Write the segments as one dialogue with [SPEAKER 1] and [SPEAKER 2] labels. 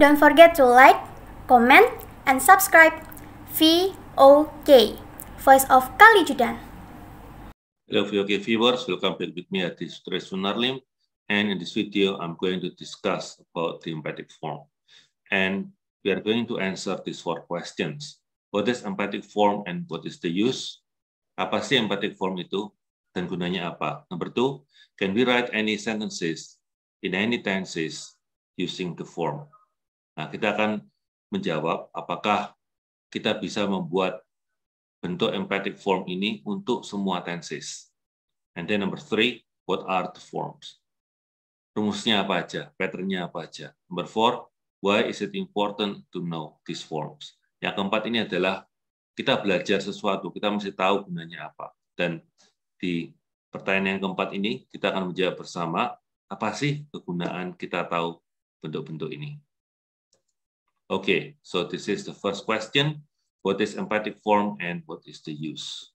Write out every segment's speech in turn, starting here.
[SPEAKER 1] Don't forget to like, comment, and subscribe. VOK, Voice of Kalijudan. Hello VOK viewers, welcome back with me at this Tres Narlim. And in this video, I'm going to discuss about the empathic form. And we are going to answer these four questions. What is empathic form and what is the use? Apa sih empathic form itu? Dan gunanya apa? Number two, can we write any sentences in any tenses using the form? Nah, kita akan menjawab apakah kita bisa membuat bentuk empathic form ini untuk semua tenses. And then number three, what are the forms? Rumusnya apa aja, patternnya apa aja. Number four, why is it important to know these forms? Yang keempat ini adalah kita belajar sesuatu, kita mesti tahu gunanya apa. Dan di pertanyaan yang keempat ini, kita akan menjawab bersama, apa sih kegunaan kita tahu bentuk-bentuk ini. Okay, so this is the first question. What is emphatic form and what is the use?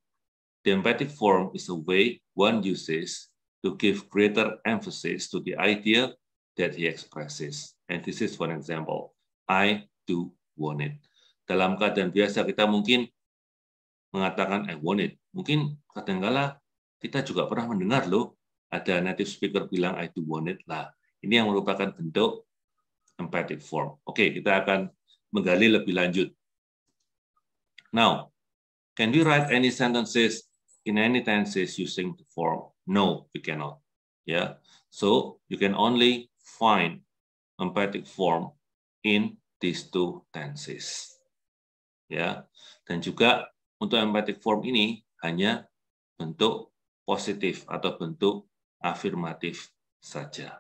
[SPEAKER 1] The emphatic form is a way one uses to give greater emphasis to the idea that he expresses. And this is one example. I do want it. Dalam keadaan biasa kita mungkin mengatakan I want it. Mungkin kadangkala kita juga pernah mendengar loh ada native speaker bilang I do want it. lah. ini yang merupakan bentuk empathic form. Oke, okay, kita akan menggali lebih lanjut. Now, can we write any sentences in any tenses using the form? No, we cannot. Yeah. So you can only find emphatic form in these two tenses. Ya. Dan juga untuk emphatic form ini hanya bentuk positif atau bentuk afirmatif saja.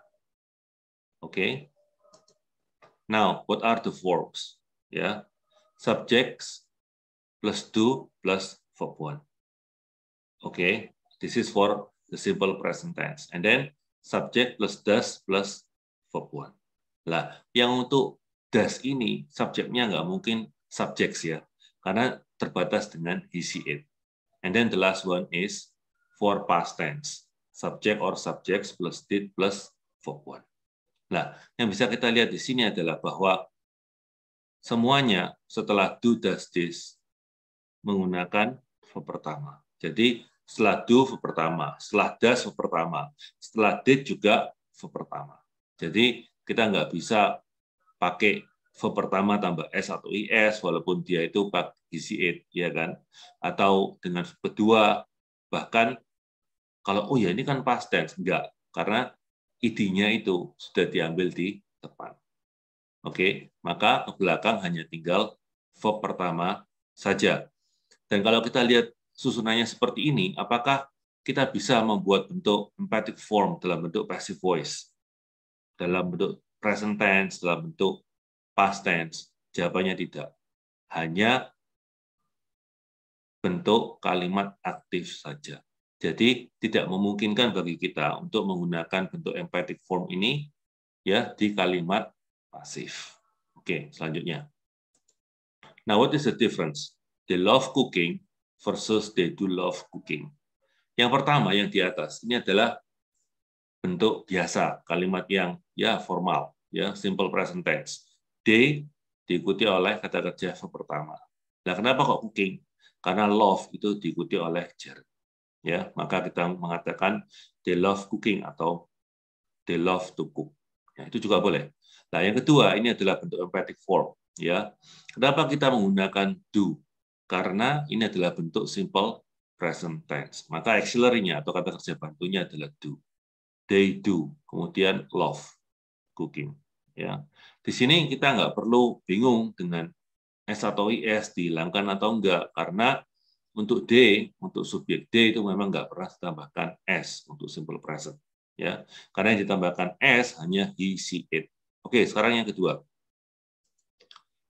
[SPEAKER 1] Oke. Okay? Now, what are the verbs? Yeah, subjects plus do plus verb one. Okay, this is for the simple present tense. And then subject plus does plus verb one. Lah, yang untuk does ini subjeknya nggak mungkin subjects ya, karena terbatas dengan he, she, it. And then the last one is for past tense, subject or subjects plus did plus verb one. Nah, yang bisa kita lihat di sini adalah bahwa semuanya setelah do does this menggunakan verb pertama. Jadi setelah do verb pertama, setelah does verb pertama, setelah did juga verb pertama. Jadi kita nggak bisa pakai verb pertama tambah s atau is walaupun dia itu pakai it ya kan atau dengan kedua bahkan kalau oh ya ini kan past tense enggak karena idenya itu sudah diambil di depan. Oke, maka ke belakang hanya tinggal verb pertama saja. Dan kalau kita lihat susunannya seperti ini, apakah kita bisa membuat bentuk emphatic form dalam bentuk passive voice, dalam bentuk present tense, dalam bentuk past tense? Jawabannya tidak. Hanya bentuk kalimat aktif saja. Jadi tidak memungkinkan bagi kita untuk menggunakan bentuk emphatic form ini ya di kalimat pasif. Oke, selanjutnya. Now what is the difference? They love cooking versus they do love cooking.
[SPEAKER 2] Yang pertama
[SPEAKER 1] yang di atas ini adalah bentuk biasa, kalimat yang ya formal, ya simple present tense. They diikuti oleh kata kerja pertama. Nah, kenapa kok cooking? Karena love itu diikuti oleh gerund ya maka kita mengatakan they love cooking atau they love to cook ya, itu juga boleh nah yang kedua ini adalah bentuk emphatic form ya kenapa kita menggunakan do karena ini adalah bentuk simple present tense maka auxiliary-nya atau kata kerja bantunya adalah do they do kemudian love cooking ya di sini kita nggak perlu bingung dengan S atau IS dihilangkan atau enggak karena untuk D, untuk subjek D itu memang nggak pernah ditambahkan S untuk simple present. ya Karena yang ditambahkan S hanya he, she, it. Oke, sekarang yang kedua.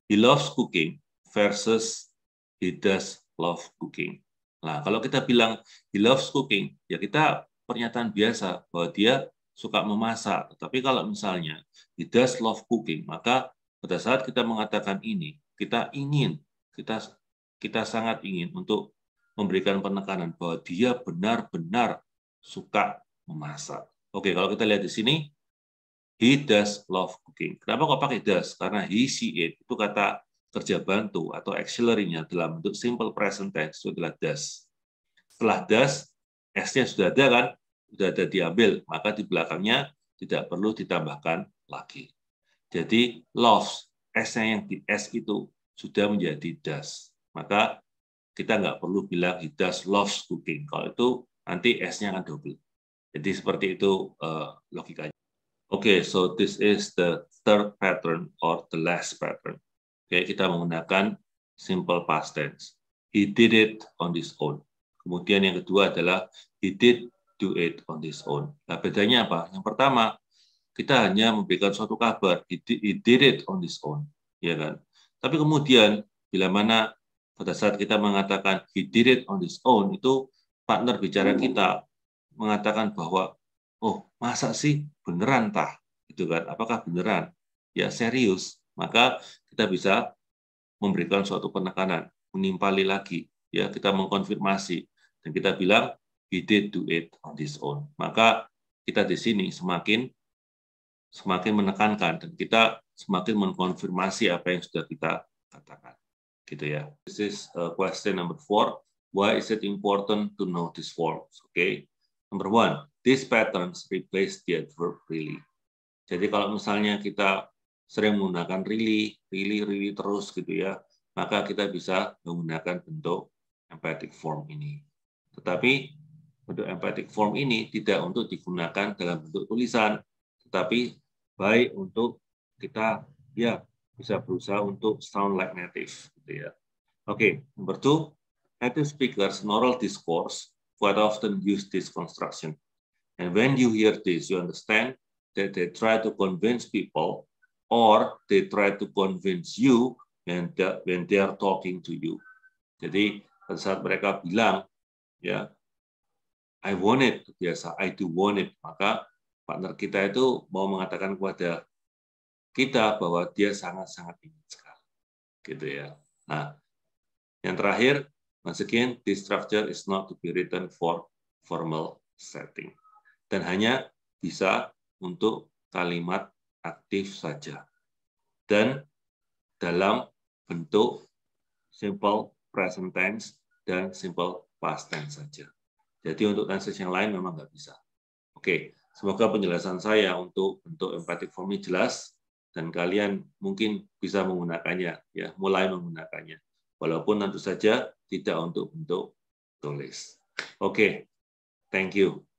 [SPEAKER 1] He loves cooking versus he does love cooking. Nah, kalau kita bilang he loves cooking, ya kita pernyataan biasa bahwa dia suka memasak. Tetapi kalau misalnya he does love cooking, maka pada saat kita mengatakan ini, kita ingin, kita kita sangat ingin untuk memberikan penekanan bahwa dia benar-benar suka memasak. Oke, kalau kita lihat di sini, he does love cooking. Kenapa kok pakai does? Karena he, she, it itu kata kerja bantu atau auxiliary-nya dalam bentuk simple present tense itu adalah does. Setelah does, S-nya sudah ada kan? Sudah ada diambil, maka di belakangnya tidak perlu ditambahkan lagi. Jadi loves, S-nya yang di S itu sudah menjadi does. Maka kita nggak perlu bilang he does loves cooking. Kalau itu nanti S-nya akan double. Jadi seperti itu uh, logikanya. Oke, okay, so this is the third pattern or the last pattern. Oke, okay, kita menggunakan simple past tense. He did it on his own. Kemudian yang kedua adalah he did do it on his own. Nah, bedanya apa? Yang pertama, kita hanya memberikan suatu kabar, he did, he did it on his own, ya kan? Tapi kemudian bila mana pada saat kita mengatakan he did it on his own, itu partner bicara hmm. kita mengatakan bahwa oh masa sih beneran tah gitu kan apakah beneran ya serius maka kita bisa memberikan suatu penekanan menimpali lagi ya kita mengkonfirmasi dan kita bilang he did do it on his own maka kita di sini semakin semakin menekankan dan kita semakin mengkonfirmasi apa yang sudah kita katakan gitu ya. This is uh, question number four. Why is it important to know these forms? Oke. Okay? Number one, these patterns replace the adverb really. Jadi kalau misalnya kita sering menggunakan really, really, really terus gitu ya, maka kita bisa menggunakan bentuk emphatic form ini. Tetapi bentuk emphatic form ini tidak untuk digunakan dalam bentuk tulisan, tetapi baik untuk kita ya bisa berusaha untuk sound like native. Gitu ya. Oke, okay, number two, native speakers moral discourse quite often use this construction. And when you hear this, you understand that they try to convince people or they try to convince you when they, when they are talking to you. Jadi pada saat mereka bilang, ya, I want it, biasa, gitu ya, I do want it, maka partner kita itu mau mengatakan kepada kita bahwa dia sangat-sangat ingin sekali. Gitu ya. Nah, yang terakhir, masukin again, this structure is not to be written for formal setting. Dan hanya bisa untuk kalimat aktif saja. Dan dalam bentuk simple present tense dan simple past tense saja. Jadi untuk tenses yang lain memang nggak bisa. Oke, semoga penjelasan saya untuk bentuk emphatic form jelas dan kalian mungkin bisa menggunakannya ya mulai menggunakannya walaupun tentu saja tidak untuk bentuk tulis oke okay. thank you